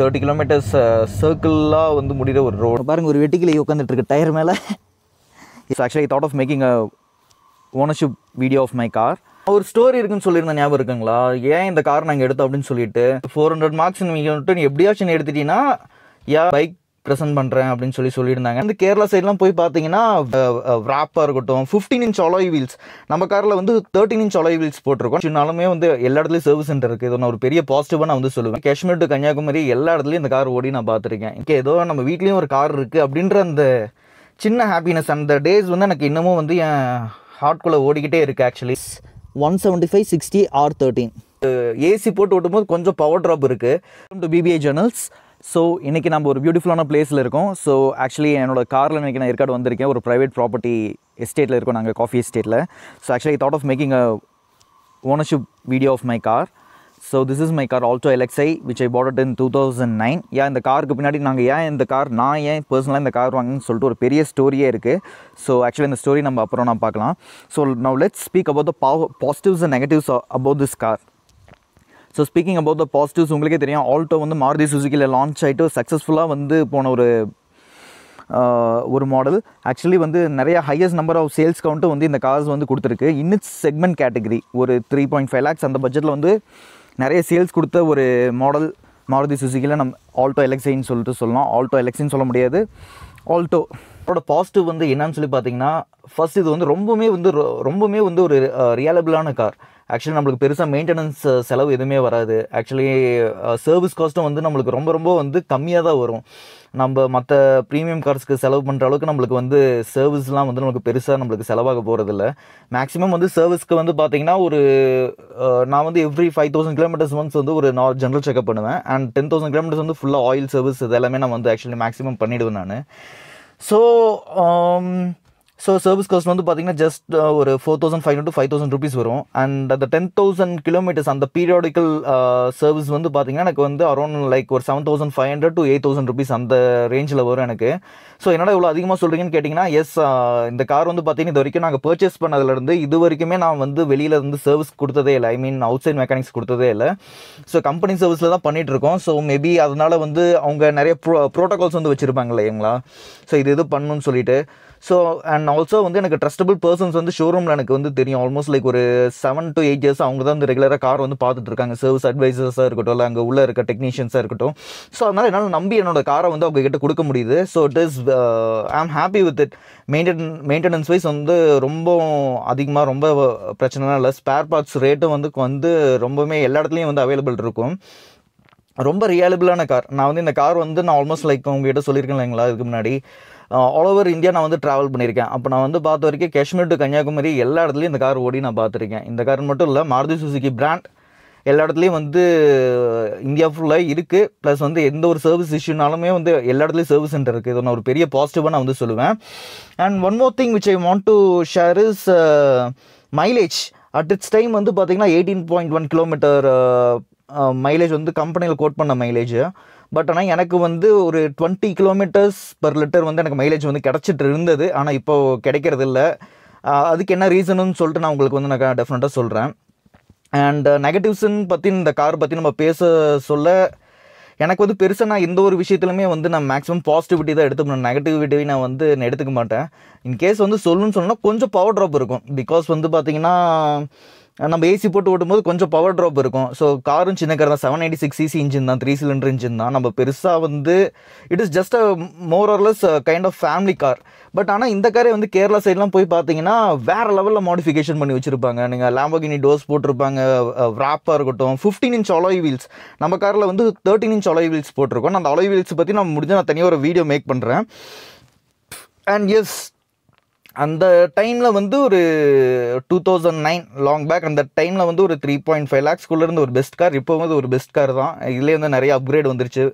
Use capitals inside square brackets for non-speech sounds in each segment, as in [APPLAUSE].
thirty kilometres சர்க்கிளாக வந்து முடிகிற ஒரு ரோடு பாருங்க ஒரு வெட்டிக்கிலேயே உட்காந்துட்டு இருக்கு டயர் மேலே it's actually thought of making a ownership video of my car ஒரு ஸ்டோரி இருக்குன்னு சொல்லியிருந்த ஞாபகம் இருக்குங்களா ஏன் இந்த கார் நாங்கள் எடுத்தோம் அப்படின்னு சொல்லிட்டு ஃபோர் ஹண்ட்ரட் மார்க்ஸ் நீங்கள் வந்துட்டு நீ எப்படியாச்சும் எடுத்துட்டீங்கன்னா யா பைக் ப்ரெசென்ட் பண்ணுறேன் அப்படின்னு சொல்லி சொல்லியிருந்தாங்க இந்த கேரளா சைட்லாம் போய் பார்த்தீங்கன்னா ராப்பாக இருக்கட்டும் ஃபிஃப்டீன் இன்ச் அலோய் வீல்ஸ் நம்ம காரில் வந்து தேர்ட்டின் இன்ச் அலோய் வீல்ஸ் போட்டிருக்கோம் சின்னாலுமே வந்து எல்லா இடத்துலையும் சர்வீஸ் சென்டர் இருக்குது இது நான் ஒரு பெரிய பாசிட்டிவாக நான் வந்து சொல்லுவேன் காஷ்மீர் டு கன்னியாகுமரி எல்லா இடத்துலையும் இந்த கார் ஓடி நான் பார்த்துருக்கேன் இங்கே ஏதோ நம்ம வீட்லேயும் ஒரு கார் இருக்குது அப்படின்ற அந்த சின்ன ஹாப்பினஸ் அந்த டேஸ் வந்து எனக்கு இன்னமும் வந்து என் ஹார்ட்குள்ளே ஓடிக்கிட்டே இருக்குது actually one seventy five sixty R thirteen AC போட்டு ஓட்டும்போது கொஞ்சம் பவர் ட்ராப் இருக்குது பிபிஐ ஜேர்னல்ஸ் ஸோ இன்றைக்கி நம்ம ஒரு பியூட்டிஃபுல்லான பிளேஸில் இருக்கோம் ஸோ ஆக்சுவலி என்னோடய காரில் இன்றைக்கி நான் ஏற்காடு வந்திருக்கேன் ஒரு ப்ரைவேட் ப்ராப்பர்ட்டி எஸ்டேட்டில் இருக்கோம் நாங்கள் காஃபி எஸ்டேட்டில் so actually thought of making a ownership video of my car so this is my car also LXI which I bought in two thousand nine ஏன் இந்த காருக்கு பின்னாடி நாங்கள் ஏன் இந்த கார் நான் ஏன் பர்சனலாக இந்த கார் வாங்கன்னு சொல்லிட்டு ஒரு பெரிய ஸ்டோரியே இருக்குது ஸோ ஆக்சுவலி இந்த ஸ்டோரி நம்ம அப்புறம் நான் பார்க்கலாம் so now let's speak about the positives and negatives about this car so speaking about the positives உங்களுக்கே தெரியும் ஆல்டோ வந்து மாருதி சுசுக்கியில் லான்ச் ஆகிட்டு சக்ஸஸ்ஃபுல்லாக வந்து போன ஒரு ஒரு மாடல் ஆக்சுவலி வந்து நிறைய highest number of sales count வந்து இந்த கார்ஸ் வந்து கொடுத்துருக்கு இன்னிட்ஸ் செக்மெண்ட் கேட்டகரி ஒரு த்ரீ பாயிண்ட் ஃபைவ் லேக்ஸ் அந்த பட்ஜெட்டில் வந்து நிறைய சேல்ஸ் கொடுத்த ஒரு மாடல் மாருதி சுசுக்கியில் நம்ம ஆல்டோ எலெக்ஸைன்னு சொல்லிட்டு சொல்லலாம் ஆல்டோ எலெக்ஸின்னு சொல்ல முடியாது ஆல்டோ அதோட பாசிட்டிவ் வந்து என்னன்னு சொல்லி பார்த்தீங்கன்னா ஃபஸ்ட் இது வந்து ரொம்பவுமே வந்து ரொம்பவுமே வந்து ஒரு ரியலபிளான கார் ஆக்சுவலி நம்மளுக்கு பெருசாக மெயின்டெனன்ஸ் செலவு எதுவுமே வராது ஆக்சுவலி சர்வீஸ் காஸ்ட்டும் வந்து நம்மளுக்கு ரொம்ப ரொம்ப வந்து கம்மியாக தான் வரும் நம்ம மற்ற ப்ரீமியம் கார்ஸ்க்கு செலவு பண்ணுற அளவுக்கு நம்மளுக்கு வந்து சர்வீஸ்லாம் வந்து நம்மளுக்கு பெருசாக நம்மளுக்கு செலவாக போகிறதில்ல மேக்ஸிமம் வந்து சர்வீஸ்க்கு வந்து பார்த்திங்கன்னா ஒரு நான் வந்து every five thousand kilometres months வந்து ஒரு நான் ஜென்ரல் செக்அப் பண்ணுவேன் அண்ட் டென் தௌசண்ட் கிலோமீட்டர்ஸ் வந்து ஃபுல்லாக ஆயில் சர்வீஸ் இதெல்லாமே எல்லாமே நான் வந்து ஆக்சுவலி மேக்ஸிமம் பண்ணிவிடுவேன் நான் so um, so service cost வந்து பார்த்தீங்கன்னா ஜஸ்ட் uh, ஒரு four thousand five to five thousand rupees வரும் அண்ட் அந்த டென் தௌசண்ட் கிலோமீட்டர்ஸ் அந்த பீரியாடிக்கல் சர்வீஸ் uh, வந்து பார்த்தீங்கன்னா எனக்கு வந்து அரௌண்ட் லைக் ஒரு seven thousand five hundred to eight thousand rupees அந்த ரேஞ்சில் வரும் எனக்கு ஸோ என்னடா இவ்வளோ அதிகமாக சொல்கிறீங்கன்னு கேட்டிங்கன்னா எஸ் இந்த கார் வந்து பார்த்தீங்கன்னா இது வரைக்கும் நாங்கள் பர்ச்சேஸ் பண்ணதுலேருந்து இது வரைக்குமே நான் வந்து வெளியில் இருந்து சர்வீஸ் கொடுத்ததே இல்லை I mean outside mechanics கொடுத்ததே இல்லை ஸோ கம்பெனி சர்வீஸில் தான் பண்ணிகிட்ருக்கோம் ஸோ மேபி அதனால் வந்து அவங்க நிறைய ப்ரோ ப்ரோட்டோகால்ஸ் வந்து வச்சுருப்பாங்க இல்லைங்களா ஸோ இது இது பண்ணணும்னு சொல்லிட்டு ஸோ அண்ட் ஆல்சோ வந்து எனக்கு ட்ரஸ்டபுள் பர்சன்ஸ் வந்து ஷோரூமில் எனக்கு வந்து தெரியும் ஆல்மோஸ்ட் லைக் ஒரு செவன் டு எயிட் இயர்ஸ் அவங்க தான் வந்து ரெகுலராக கார் வந்து பார்த்துட்டு இருக்காங்க சர்வீஸ் அட்வைசர்ஸாக இருக்கட்டும் இல்லை அங்கே உள்ளே இருக்க டெக்னீஷியன்ஸாக இருக்கட்டும் ஸோ அதனால் என்னால் நம்பி என்னோடய காரை வந்து அவங்க கிட்ட கொடுக்க முடியுது so it is I am happy with it maintain maintenance wise வந்து ரொம்ப அதிகமாக ரொம்ப பிரச்சனைலாம் இல்லை ஸ்பேர் பார்ட்ஸ் ரேட்டும் வந்து வந்து ரொம்பவுமே எல்லா இடத்துலையும் வந்து அவைலபிள் இருக்கும் ரொம்ப ரியாலபிளான கார் நான் வந்து இந்த கார் வந்து நான் ஆல்மோஸ்ட் லைக் உங்ககிட்ட சொல்லியிருக்கேன் இல்லைங்களா இதுக்கு முன்னாடி ஆல் ஓவர் இந்தியா நான் வந்து ட்ராவல் பண்ணியிருக்கேன் அப்போ நான் வந்து பார்த்த வரைக்கும் காஷ்மீர் டு கன்னியாகுமரி எல்லா இடத்துலையும் இந்த கார் ஓடி நான் பார்த்துருக்கேன் இந்த கார் மட்டும் இல்லை மாருதி சுசுகி பிராண்ட் எல்லா இடத்துலையும் வந்து இந்தியா ஃபுல்லாக இருக்குது ப்ளஸ் வந்து எந்த ஒரு சர்வீஸ் இஷ்யூனாலுமே வந்து எல்லா இடத்துலையும் சர்வீஸ் சென்டர் இருக்குது இது நான் ஒரு பெரிய பாசிட்டிவாக நான் வந்து சொல்லுவேன் and one more thing which I want to share is mileage at its time வந்து பார்த்திங்கன்னா eighteen point one kilometre mileage வந்து கம்பெனியில் கோட் பண்ண மைலேஜ் பட் ஆனால் எனக்கு வந்து ஒரு டுவெண்ட்டி கிலோமீட்டர்ஸ் பர் லிட்டர் வந்து எனக்கு மைலேஜ் வந்து கிடச்சிட்டு இருந்தது ஆனால் இப்போது கிடைக்கிறது இல்லை uh, அதுக்கு என்ன ரீசனுன்னு சொல்லிட்டு நான் உங்களுக்கு வந்து நான் டெஃபினட்டாக சொல்கிறேன் அண்ட் நெகட்டிவ்ஸுன்னு பற்றி இந்த கார் பற்றி நம்ம பேச சொல்ல எனக்கு வந்து பெருசாக நான் எந்த ஒரு விஷயத்துலையுமே வந்து நான் மேக்ஸிமம் பாசிட்டிவிட்டி தான் எடுத்துக்கணும் நெகட்டிவிட்டி நான் வந்து நான் எடுத்துக்க மாட்டேன் இன்கேஸ் வந்து சொல்லுன்னு சொன்னால் கொஞ்சம் பவர் ட்ராப் இருக்கும் பிகாஸ் வந்து பார்த்திங்கன்னா நம்ம ஏசி போட்டு ஓட்டும்போது கொஞ்சம் பவர் ட்ராப் இருக்கும் ஸோ காரும் சின்ன கார் தான் seven eighty six CC engine தான் த்ரீ சிலிண்டர் இன்ஜின் தான் நம்ம பெருசாக வந்து it is just a more or less kind of family car but ஆனால் இந்த காரை வந்து கேரளா சைட்லாம் போய் பார்த்தீங்கன்னா வேறு லெவலில் மாடிஃபிகேஷன் பண்ணி வச்சுருப்பாங்க நீங்கள் லாம்போகினி டோஸ் போட்டிருப்பாங்க ராப்பாக இருக்கட்டும் ஃபிஃப்டீன் இன்ச் அலோய் வீல்ஸ் நம்ம காரில் வந்து தேர்ட்டின் இன்ச் அலோய் வீல்ஸ் போட்டிருக்கோம் அந்த அலோய் வீல்ஸ் பற்றி நான் முடிஞ்ச நான் தனியாக ஒரு வீடியோ மேக் பண்ணுறேன் அண்ட் எஸ் அந்த டைமில் வந்து ஒரு two thousand nine long back அந்த டைமில் வந்து ஒரு த்ரீ பாயிண்ட் ஃபைவ் இருந்து ஒரு பெஸ்ட் கார் இப்போ வந்து ஒரு பெஸ்ட் கார் தான் இதுலேயே வந்து நிறைய அப்கிரேட் வந்துருச்சு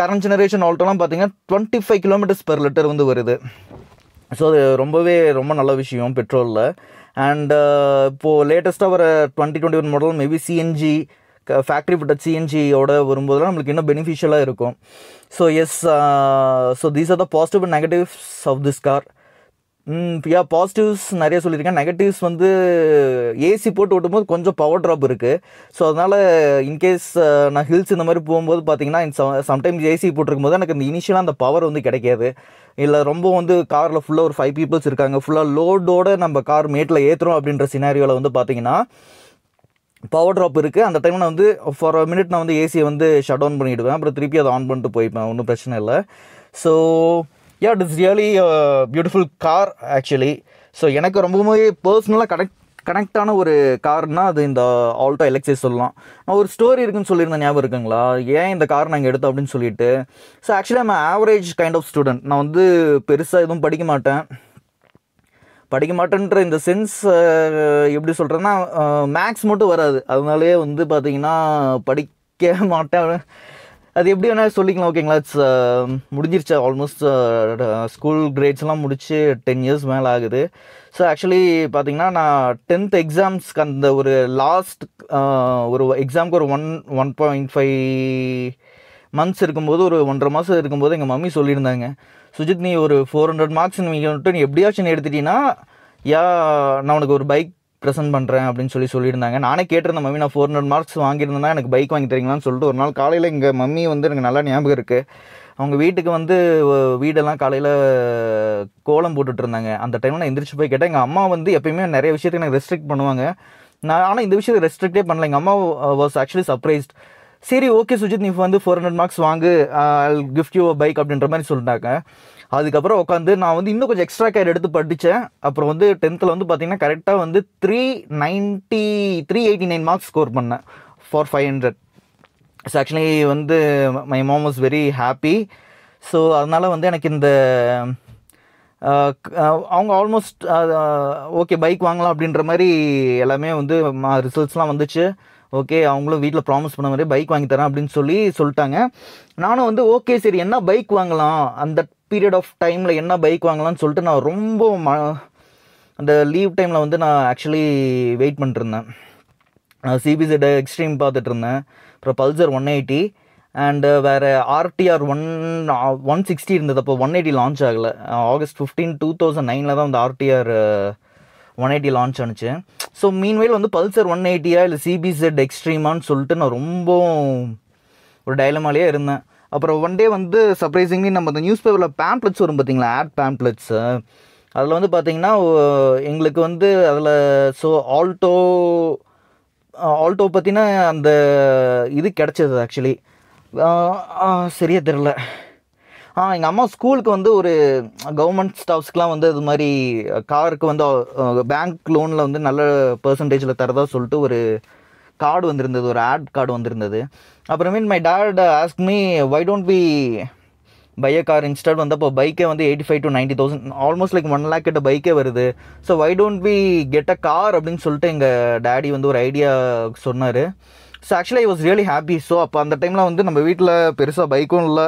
கரண்ட் ஜெனரேஷன் ஆல்ட்டோலாம் பார்த்தீங்கன்னா twenty five kilometres per litre வந்து வருது ஸோ அது ரொம்பவே ரொம்ப நல்ல விஷயம் பெட்ரோலில் அண்ட் இப்போது லேட்டஸ்ட்டாக வர twenty twenty one model maybe CNG factory fitted சிஎன்ஜியோட வரும்போதெல்லாம் நம்மளுக்கு இன்னும் பெனிஃபிஷியலாக இருக்கும் so yes so these are the positive and negatives of this car yeah positives நிறைய சொல்லியிருக்கேன் நெகட்டிவ்ஸ் வந்து ஏசி போட்டு ஓட்டும்போது கொஞ்சம் பவர் ட்ராப் இருக்குது ஸோ அதனால் இன்கேஸ் நான் ஹில்ஸ் இந்த மாதிரி போகும்போது பார்த்தீங்கன்னா சம்டைம்ஸ் ஏசி போட்டிருக்கும் போது எனக்கு இந்த இனிஷியலாக அந்த பவர் வந்து கிடைக்காது இல்லை ரொம்ப வந்து காரில் ஃபுல்லாக ஒரு ஃபைவ் பீப்புள்ஸ் இருக்காங்க ஃபுல்லாக லோடோடு நம்ம கார் மேட்டில் ஏற்றுறோம் அப்படின்ற சினாரியோவில் வந்து பார்த்தீங்கன்னா பவர் ட்ராப் இருக்குது அந்த டைம் நான் வந்து ஃபார் மினிட் நான் வந்து ஏசியை வந்து ஷட் டவுன் பண்ணிவிடுவேன் அப்புறம் திருப்பி அதை ஆன் பண்ணிட்டு போய்ப்பேன் ஒன்றும் பிரச்சனை இல்லை so yeah it is really beautiful car actually so எனக்கு ரொம்பவுமே பர்சனலாக கனெக்ட் கனெக்டான ஒரு கார்னால் அது இந்த ஆல்டோ எலெக்ஸை சொல்லலாம் நான் ஒரு ஸ்டோரி இருக்குன்னு சொல்லியிருந்தேன் ஞாபகம் இருக்குங்களா ஏன் இந்த கார் நாங்கள் எடுத்தோம் அப்படின்னு சொல்லிட்டு ஸோ ஆக்சுவலி நம்ம ஆவரேஜ் கைண்ட் ஆஃப் ஸ்டூடெண்ட் நான் வந்து பெருசாக எதுவும் படிக்க மாட்டேன் படிக்க மாட்டேன்ற இந்த சென்ஸ் எப்படி சொல்கிறேன்னா மேக்ஸ் மட்டும் வராது அதனாலே வந்து பார்த்திங்கன்னா படிக்க மாட்டேன் அது எப்படி வேணால் சொல்லிக்கலாம் ஓகேங்களா இட்ஸ் uh, முடிஞ்சிருச்சு ஆல்மோஸ்ட் ஸ்கூல் கிரேட்ஸ்லாம் முடிச்சு டென் இயர்ஸ் மேலே ஆகுது ஸோ ஆக்சுவலி பார்த்தீங்கன்னா நான் டென்த் எக்ஸாம்ஸ்க்கு அந்த ஒரு லாஸ்ட் uh, ஒரு எக்ஸாம்க்கு ஒரு one one point five months இருக்கும்போது ஒரு ஒன்றரை மாதம் இருக்கும்போது எங்கள் மம்மி சொல்லியிருந்தாங்க சுஜித் நீ ஒரு ஃபோர் ஹண்ட்ரட் மார்க்ஸ் நீங்கள் வந்துட்டு நீ எப்படியாச்சும் எடுத்துட்டீங்கன்னா யா நான் உனக்கு ஒரு பைக் ப்ரெசென்ட் பண்ணுறேன் அப்படின்னு சொல்லி சொல்லியிருந்தாங்க நானே கேட்டிருந்தேன் மம்மி நான் ஃபோர் ஹண்ட்ரட் மார்க்ஸ் வாங்கியிருந்தேன் எனக்கு பைக் வாங்கி தரீங்களான்னு சொல்லிட்டு ஒரு நாள் காலையில் இங்கே மம்மி வந்து எனக்கு நல்லா ஞாபகம் இருக்குது அவங்க வீட்டுக்கு வந்து வீடெல்லாம் காலையில் கோலம் போட்டுட்ருந்தாங்க அந்த டைமில் நான் எந்திரிச்சு போய் கேட்டேன் எங்கள் அம்மா வந்து எப்பயுமே நிறைய விஷயத்துக்கு எனக்கு ரெஸ்ட்ரிக்ட் பண்ணுவாங்க நான் ஆனால் இந்த விஷயத்தை ரெஸ்ட்ரிக்டே பண்ணல எங்கள் அம்மா வாஸ் ஆக்சுவலி சர்ப்ரைஸ்ட் சரி ஓகே சுஜித் நீ வந்து ஃபோர் ஹண்ட்ரட் மார்க்ஸ் வாங்கு ஐ கிஃப்ட் யூ பைக் அப்படின்ற மாதிரி சொல்லிட்டாங்க அதுக்கப்புறம் உட்காந்து நான் வந்து இன்னும் கொஞ்சம் எக்ஸ்ட்ரா கேர் எடுத்து படித்தேன் அப்புறம் வந்து டென்த்தில் வந்து பார்த்திங்கன்னா கரெக்டாக வந்து three ninety three eighty nine marks score பண்ணேன் for five hundred so actually வந்து my mom was very happy so அதனால் வந்து எனக்கு இந்த அவங்க ஆல்மோஸ்ட் ஓகே பைக் வாங்கலாம் அப்படின்ற மாதிரி எல்லாமே வந்து ரிசல்ட்ஸ்லாம் வந்துச்சு ஓகே அவங்களும் வீட்டில் ப்ராமிஸ் பண்ண மாதிரி பைக் வாங்கி தரேன் அப்படின்னு சொல்லி சொல்லிட்டாங்க நானும் வந்து ஓகே சரி என்ன பைக் வாங்கலாம் அந்த பீரியட் ஆஃப் டைமில் என்ன பைக் வாங்கலாம்னு சொல்லிட்டு நான் ரொம்ப ம அந்த லீவ் டைமில் வந்து நான் ஆக்சுவலி வெயிட் பண்ணிட்டுருந்தேன் சிபிசிட எக்ஸ்ட்ரீம் பார்த்துட்டு இருந்தேன் அப்புறம் பல்சர் ஒன் எயிட்டி அண்டு வேறு ஆர்டிஆர் ஒன் ஒன் சிக்ஸ்டி இருந்தது அப்போ ஒன் எயிட்டி லான்ச் ஆகலை ஆகஸ்ட் ஃபிஃப்டீன் டூ தௌசண்ட் நைனில் தான் அந்த ஆர்டிஆர் ஒன் எயிட்டி லான்ச் ஆனிச்சு ஸோ மீன்வேல் வந்து பல்சர் ஒன் எயிட்டியா இல்லை சிபிசெட் எக்ஸ்ட்ரீமான்னு சொல்லிட்டு நான் ரொம்ப ஒரு டைலமாலேயே இருந்தேன் அப்புறம் ஒன் டே வந்து சர்ப்ரைசிங்லி நம்ம இந்த நியூஸ் பேப்பரில் பேம்ப்ளெட்ஸ் வரும் பார்த்தீங்களா ஆட் பேம்ப்ளெட்ஸு அதில் வந்து பார்த்திங்கன்னா எங்களுக்கு வந்து அதில் ஸோ ஆல்டோ ஆல்டோ பற்றின அந்த இது கிடச்சிது ஆக்சுவலி சரியாக தெரில எங்கள் அம்மா ஸ்கூலுக்கு வந்து ஒரு கவர்மெண்ட் ஸ்டாஃப்ஸ்க்குலாம் வந்து இது மாதிரி காருக்கு வந்து பேங்க் லோனில் வந்து நல்ல பர்சன்டேஜில் தரதா சொல்லிட்டு ஒரு கார்டு வந்திருந்தது ஒரு ஆட் கார்டு வந்திருந்தது mean my dad ask me why don't be buy a car install வந்து அப்போ பைக்கே வந்து eighty five to ninety thousand almost like one lakh கிட்ட பைக்கே வருது so why don't be get a car அப்படின்னு சொல்லிட்டு எங்கள் டேடி வந்து ஒரு ஐடியா சொன்னார் so actually I was really happy so அப்போ அந்த டைமில் வந்து நம்ம வீட்டில் பெருசாக பைக்கும் இல்லை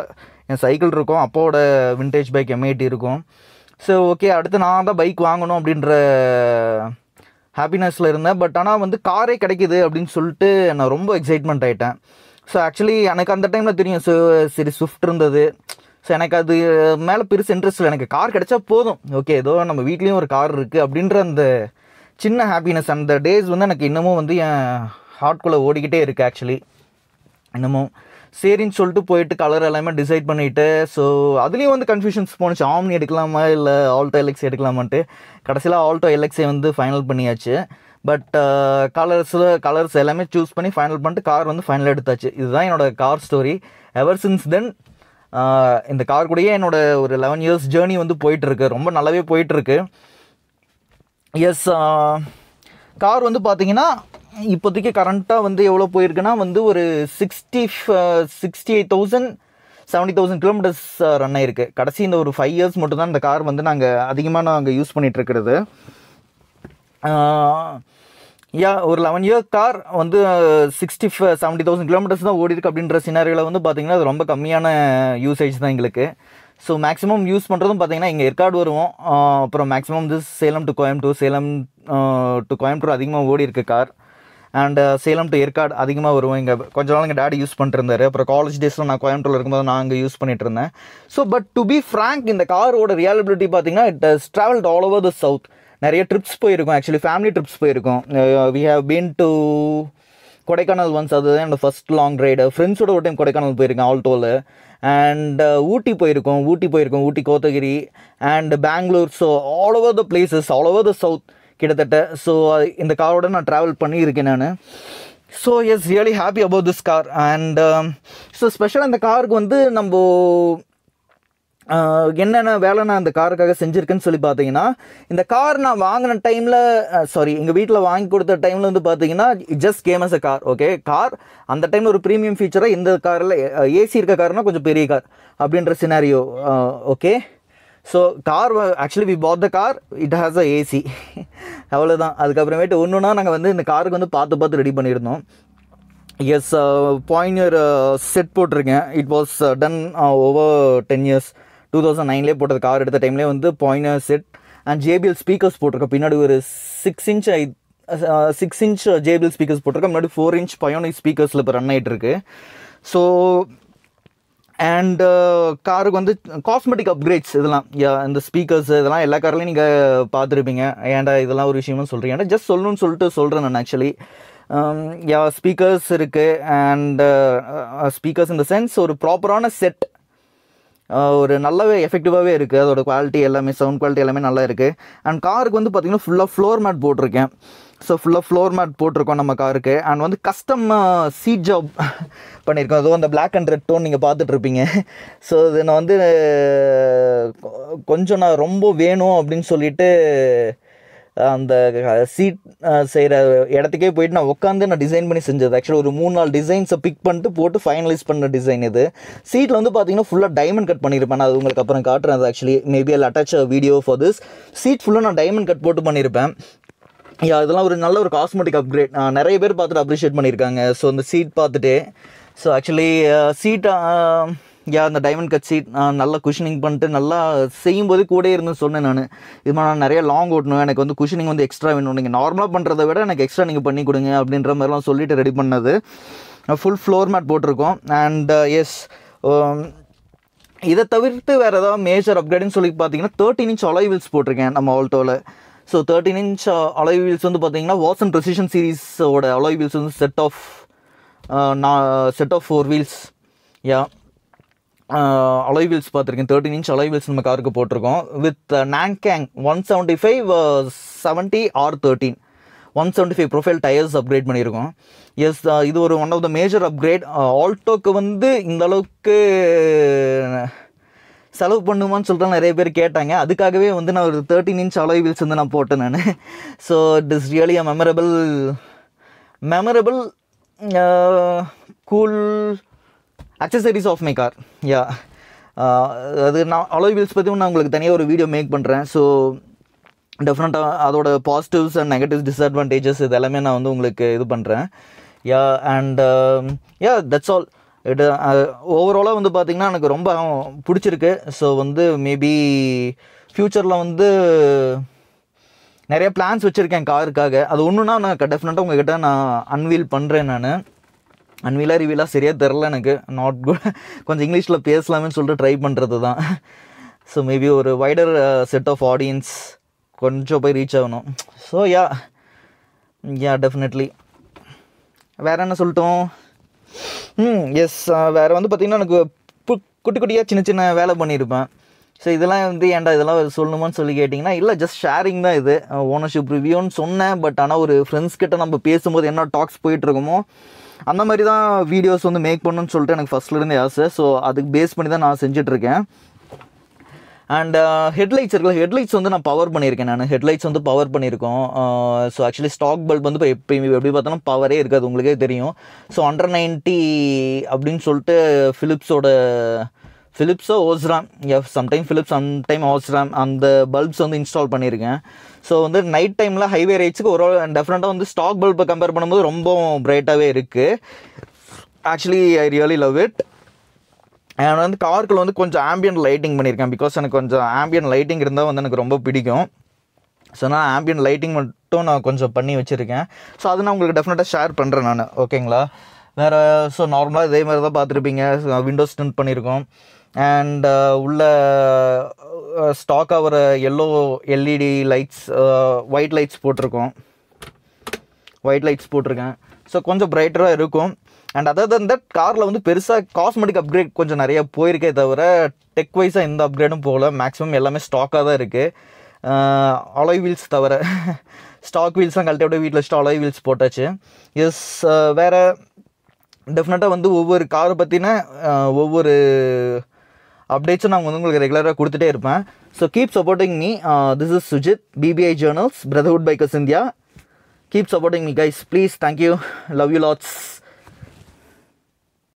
என் சைக்கிள் இருக்கும் அப்போட வின்டேஜ் பைக் எம்ஐடி இருக்கும் ஸோ ஓகே அடுத்து நான் தான் பைக் வாங்கணும் அப்படின்ற ஹாப்பினஸில் இருந்தேன் பட் ஆனால் வந்து காரே கிடைக்கிது அப்படின்னு சொல்லிட்டு நான் ரொம்ப எக்ஸைட்மெண்ட் ஆகிட்டேன் ஸோ ஆக்சுவலி எனக்கு அந்த டைமில் தெரியும் ஸோ சரி ஸ்விஃப்ட் இருந்தது ஸோ எனக்கு அது மேலே பெருசு இன்ட்ரெஸ்ட் இல்லை எனக்கு கார் கிடைச்சா போதும் ஓகே ஏதோ நம்ம வீட்லேயும் ஒரு கார் இருக்குது அப்படின்ற அந்த சின்ன ஹாப்பினஸ் அந்த டேஸ் வந்து எனக்கு இன்னமும் வந்து என் ஹார்ட்குள்ளே ஓடிக்கிட்டே இருக்குது ஆக்சுவலி இன்னமும் சரின்னு சொல்லிட்டு போயிட்டு கலர் எல்லாமே டிசைட் பண்ணிவிட்டு ஸோ அதுலேயும் வந்து கன்ஃபியூஷன்ஸ் போணுச்சு ஆம்னி எடுக்கலாமா இல்லை ஆல்டோ எலெக்ஸ் எடுக்கலாமான்ட்டு கடைசியில் ஆல்டோ எலக்ஸை வந்து ஃபைனல் பண்ணியாச்சு பட் கலர்ஸில் கலர்ஸ் எல்லாமே சூஸ் பண்ணி ஃபைனல் பண்ணிட்டு கார் வந்து ஃபைனல் எடுத்தாச்சு இதுதான் என்னோடய car story ever since then இந்த கார் கூடயே என்னோடய ஒரு லெவன் இயர்ஸ் ஜேர்னி வந்து போயிட்டுருக்கு ரொம்ப நல்லாவே போயிட்டுருக்கு எஸ் கார் uh, வந்து பார்த்திங்கன்னா இப்போதைக்கு கரண்ட்டாக வந்து எவ்வளோ போயிருக்குன்னா வந்து ஒரு sixty sixty eight thousand seventy thousand kilometres run ஆயிருக்கு கடைசி இந்த ஒரு ஃபைவ் இயர்ஸ் மட்டும்தான் இந்த கார் வந்து நாங்கள் அதிகமாக நாங்கள் யூஸ் பண்ணிகிட்ருக்கிறது யா ஒரு லெவன் இயர் கார் வந்து சிக்ஸ்டி செவன்டி தௌசண்ட் கிலோமீட்டர்ஸ் தான் ஓடிருக்கு அப்படின்ற சினாரியில் வந்து பார்த்திங்கன்னா அது ரொம்ப கம்மியான யூசேஜ் uh, தான் எங்களுக்கு ஸோ மேக்ஸிமம் யூஸ் பண்ணுறதும் பார்த்திங்கன்னா இங்கே ஏற்காடு வருவோம் அப்புறம் மேக்ஸிமம் வந்து சேலம் டு கோயம்புத்தூர் சேலம் டு கோயம்புத்தூர் அதிகமாக ஓடி இருக்கு car and uh, Salem to Yercaud அதிகமாக வருவோம் இங்கே கொஞ்ச நாள் எங்கள் டேடி யூஸ் பண்ணிட்டு அப்புறம் காலேஜ் டேஸில் நான் கோயம்புத்தூர் இருக்கும்போது நான் அங்கே யூஸ் பண்ணிட்டு இருந்தேன் so but to be frank இந்த காரோட ரியாலிபிலிட்டி பார்த்தீங்கன்னா it travelled all over the south நிறைய ட்ரிப்ஸ் போயிருக்கோம் ஆக்சுவலி ஃபேமிலி ட்ரிப்ஸ் போயிருக்கோம் we have been to Kodaikanal once அதுதான் என்னோடய ஃபஸ்ட் லாங் ரைடு ஃப்ரெண்ட்ஸோட ஒரு டைம் கொடைக்கானல் போயிருக்கேன் ஆல்டோவில் அண்ட் uh, ஊட்டி போயிருக்கோம் ஊட்டி போயிருக்கோம் Ooty Kotagiri and Bangalore so all over the places all over the south கிட்டத்தட்ட ஸோ இந்த காரோட நான் ட்ராவல் பண்ணியிருக்கேன் நான் so yes really happy about this car and so ஸ்பெஷலாக இந்த காருக்கு வந்து நம்ம என்னென்ன வேலை நான் அந்த காருக்காக செஞ்சுருக்கேன்னு சொல்லி பார்த்தீங்கன்னா இந்த கார் நான் வாங்கின டைமில் சாரி எங்கள் வீட்டில் வாங்கி கொடுத்த டைமில் வந்து பார்த்தீங்கன்னா just came as a car okay car அந்த டைமில் ஒரு ப்ரீமியம் ஃபீச்சராக இந்த காரில் ஏசி இருக்க கார்னால் கொஞ்சம் பெரிய கார் அப்படின்ற scenario okay so car actually we bought the car it has a AC அவ்வளோதான் அதுக்கப்புறமேட்டு ஒன்றுனா நாங்கள் வந்து இந்த காருக்கு வந்து பார்த்து பார்த்து ரெடி பண்ணியிருந்தோம் எஸ் பாயினியர் செட் போட்டிருக்கேன் it was done over ten years two thousand நைன்லேயே போட்டது கார் எடுத்த டைம்லேயே வந்து Pioneer set and JBL speakers போட்டிருக்கேன் பின்னாடி ஒரு six inch I six inch JBL speakers போட்டிருக்கேன் முன்னாடி ஃபோர் இன்ச் பயோனிக் ஸ்பீக்கர்ஸில் இப்போ ரன் ஆகிட்டு இருக்கு ஸோ அண்ட் uh, காருக்கு வந்து காஸ்மெட்டிக் அப்கிரேட்ஸ் இதெல்லாம் இந்த ஸ்பீக்கர்ஸ் இதெல்லாம் எல்லா கார்லையும் நீங்கள் பார்த்துருப்பீங்க ஏன்டா இதெல்லாம் ஒரு விஷயமா சொல்கிறீங்க ஏன்டா ஜஸ்ட் சொல்லணும்னு சொல்லிட்டு சொல்கிறேன் நான் ஆக்சுவலி um, யா ஸ்பீக்கர்ஸ் இருக்குது அண்ட் ஸ்பீக்கர்ஸ் இந்த சென்ஸ் ஒரு ப்ராப்பரான செட் ஒரு நல்லாவே எஃபெக்டிவாகவே இருக்குது அதோட குவாலிட்டி எல்லாமே சவுண்ட் குவாலிட்டி எல்லாமே நல்லா இருக்குது அண்ட் காருக்கு வந்து பார்த்திங்கன்னா ஃபுல்லாக ஃப்ளோர் மேட் போட்டிருக்கேன் ஸோ ஃபுல்லாக ஃப்ளோர் மேட் போட்டிருக்கோம் நம்ம காருக்கு அண்ட் வந்து கஸ்டம் சீட் ஜாப் பண்ணியிருக்கோம் அதுவும் அந்த பிளாக் அண்ட் ரெட் டோன் நீங்கள் பார்த்துட்ருப்பீங்க ஸோ இது நான் வந்து கொஞ்சம் நான் ரொம்ப வேணும் அப்படின்னு சொல்லிட்டு அந்த சீட் செய்கிற இடத்துக்கே போயிட்டு நான் உட்காந்து நான் டிசைன் பண்ணி செஞ்சது ஆக்சுவலாக ஒரு மூணு நாலு டிசைன்ஸை பிக் பண்ணிட்டு போட்டு ஃபைனலைஸ் பண்ண டிசைன் இது சீட்டில் வந்து பார்த்தீங்கன்னா ஃபுல்லாக டைமண்ட் கட் பண்ணியிருப்பேன் நான் அது உங்களுக்கு அப்புறம் காட்டுறேன் அது actually maybe I'll attach video for this seat ஃபுல்லாக நான் டைமண்ட் கட் போட்டு பண்ணியிருப்பேன் யா இதெல்லாம் ஒரு நல்ல ஒரு காஸ்மெட்டிக் அப்கிரேட் நிறைய பேர் பார்த்துட்டு அப்ரிஷியேட் பண்ணியிருக்காங்க ஸோ அந்த சீட் பார்த்துட்டு ஸோ ஆக்சுவலி சீட்டை யா அந்த டைமண்ட் கட் சீட் நான் நல்லா குஷினிங் பண்ணிட்டு நல்லா செய்யும்போது கூட இருந்து சொன்னேன் நான் இது மாதிரி நான் நிறைய லாங் ஓட்டணும் எனக்கு வந்து குஷினிங் வந்து எக்ஸ்ட்ரா வேணும் நீங்கள் நார்மலாக பண்ணுறத விட எனக்கு எக்ஸ்ட்ரா நீங்கள் பண்ணி கொடுங்க அப்படின்ற மாதிரிலாம் சொல்லிவிட்டு ரெடி பண்ணது ஃபுல் ஃப்ளோர் மேட் போட்டிருக்கோம் அண்ட் எஸ் uh, um, இதை தவிர்த்து வேறு ஏதாவது மேஜர் அப்கிரேடுன்னு சொல்லி பார்த்தீங்கன்னா தேர்ட்டின் இன்ச் அலை வீல்ஸ் போட்டிருக்கேன் நம்ம ஆல்டோவில் so thirteen inch alloy wheels வந்து பார்த்தீங்கன்னா வாட்ஸன் ப்ரொசிஷன் சீரீஸோட அலை வீல்ஸ் வந்து செட் ஆஃப் நான் set of four wheels yeah alloy wheels பார்த்துருக்கேன் தேர்ட்டின் இன்ச் அலைவீல்ஸ் நம்ம காருக்கு போட்டிருக்கோம் with Nankang one seventy five seventy R thirteen one seventy five profile tyres upgrade பண்ணியிருக்கோம் எஸ் uh, இது ஒரு one of the major upgrade ஆல்டோக்கு வந்து இந்த அளவுக்கு செலவு பண்ணுமான்னு சொல்லிட்டு நிறைய பேர் கேட்டாங்க அதுக்காகவே வந்து நான் ஒரு தேர்ட்டின் இன்ச் அலோய் வீல்ஸ் வந்து நான் போட்டேன் நான் so it is really a memorable memorable cool accessories of my car yeah அது நான் அலோய் வீல்ஸ் பற்றி நான் உங்களுக்கு தனியாக ஒரு வீடியோ மேக் பண்ணுறேன் ஸோ டெஃபினட்டாக அதோட பாசிட்டிவ்ஸ் அண்ட் நெகட்டிவ்ஸ் டிஸ்அட்வான்டேஜஸ் இது எல்லாமே நான் வந்து உங்களுக்கு இது பண்ணுறேன் yeah and yeah that's all it ஓவராலாக வந்து பார்த்திங்கன்னா எனக்கு ரொம்ப பிடிச்சிருக்கு ஸோ வந்து மேபி ஃப்யூச்சரில் வந்து நிறைய பிளான்ஸ் வச்சுருக்கேன் காருக்காக அது ஒன்றுனா நான் டெஃபினட்டாக உங்ககிட்ட நான் அன்வீல் பண்ணுறேன் நான் அன்விலா ரிவிலா சரியாக தெரில எனக்கு நாட் குட் கொஞ்சம் இங்கிலீஷில் பேசலாமேன்னு சொல்லிட்டு ட்ரை பண்ணுறது தான் ஸோ மேபி ஒரு வைடர் செட் ஆஃப் ஆடியன்ஸ் கொஞ்சம் போய் ரீச் ஆகணும் ஸோ யா யா டெஃபினெட்லி வேறு என்ன சொல்லிட்டோம் ம் எஸ் வேறு வந்து பார்த்திங்கன்னா எனக்கு குட்டி குட்டியாக சின்ன சின்ன வேலை பண்ணியிருப்பேன் ஸோ இதெல்லாம் வந்து ஏன்டா இதெல்லாம் சொல்லணுமான்னு சொல்லி கேட்டிங்கன்னா இல்லை ஜஸ்ட் ஷேரிங் தான் இது ஓனர்ஷிப் uh, ரிவ்யூன்னு சொன்னேன் பட் ஆனால் ஒரு ஃப்ரெண்ட்ஸ் கிட்ட நம்ம பேசும்போது என்ன டாக்ஸ் போயிட்டுருக்கோமோ அந்த மாதிரி தான் வீடியோஸ் வந்து மேக் பண்ணணும்னு சொல்லிட்டு எனக்கு ஃபஸ்ட்லேருந்தே ஆசை ஸோ அதுக்கு பேஸ் பண்ணி தான் நான் செஞ்சிட்ருக்கேன் அண்ட் ஹெட்லைட்ஸ் uh, இருக்குல்ல ஹெட்லைட்ஸ் வந்து நான் பவர் பண்ணியிருக்கேன் நான் ஹெட்லைட்ஸ் வந்து பவர் பண்ணியிருக்கோம் ஸோ ஆக்சுவலி ஸ்டாக் பல்ப் வந்து இப்போ எப்பயுமே எப்படி பார்த்தாலும் பவரே இருக்காது உங்களுக்கே தெரியும் ஸோ அண்டர் நைன்ட்டி அப்படின்னு சொல்லிட்டு ஃபிலிப்ஸோட ஃபிலிப்ஸோ Osram sometime Philips sometime Osram அந்த பல்ப்ஸ் வந்து இன்ஸ்டால் பண்ணியிருக்கேன் ஸோ வந்து நைட் டைமில் ஹைவே ரைட்ஸுக்கு ஒரு டெஃபினட்டாக வந்து ஸ்டாக் பல்பை கம்பேர் பண்ணும்போது ரொம்ப பிரைட்டாகவே இருக்குது actually I really love it and வந்து கார்க்குள்ள வந்து கொஞ்சம் ஆம்பியன் லைட்டிங் பண்ணியிருக்கேன் பிகாஸ் எனக்கு கொஞ்சம் ஆம்பியன் லைட்டிங் இருந்தால் வந்து எனக்கு ரொம்ப பிடிக்கும் ஸோ நான் ஆம்பியன் லைட்டிங் மட்டும் நான் கொஞ்சம் பண்ணி வச்சுருக்கேன் ஸோ அதை நான் உங்களுக்கு டெஃபினட்டாக ஷேர் பண்ணுறேன் நான் ஓகேங்களா வேறு ஸோ நார்மலாக இதே மாதிரி தான் பார்த்துருப்பீங்க விண்டோஸ் டென்ட் பண்ணியிருக்கோம் அண்ட் uh, உள்ள ஸ்டாக் ஆகிற yellow LED lights white lights போட்டிருக்கோம் ஒயிட் லைட்ஸ் போட்டிருக்கேன் ஸோ கொஞ்சம் ப்ரைட்டராக இருக்கும் அண்ட் அதர் தன் தட் காரில் வந்து பெருசாக காஸ்மெட்டிக் அப்கிரேட் கொஞ்சம் நிறைய போயிருக்கே தவிர டெக் வைஸாக எந்த அப்கிரேடும் போகல மேக்ஸிமம் எல்லாமே ஸ்டாக்காக தான் இருக்குது அலோய் வீல்ஸ் தவிர ஸ்டாக் [LAUGHS] வீல்ஸ் தான் கழட்டி அப்படியே வீட்டில் வச்சுட்டு வீல்ஸ் போட்டாச்சு எஸ் வேறு டெஃபினட்டாக வந்து ஒவ்வொரு காரை பற்றின uh, ஒவ்வொரு அப்டேட்ஸும் நான் வந்து உங்களுக்கு ரெகுலராக கொடுத்துட்டே இருப்பேன் so keep supporting me this is Sujith BBI journals brotherhood bikers India keep supporting me guys please thank you love you lots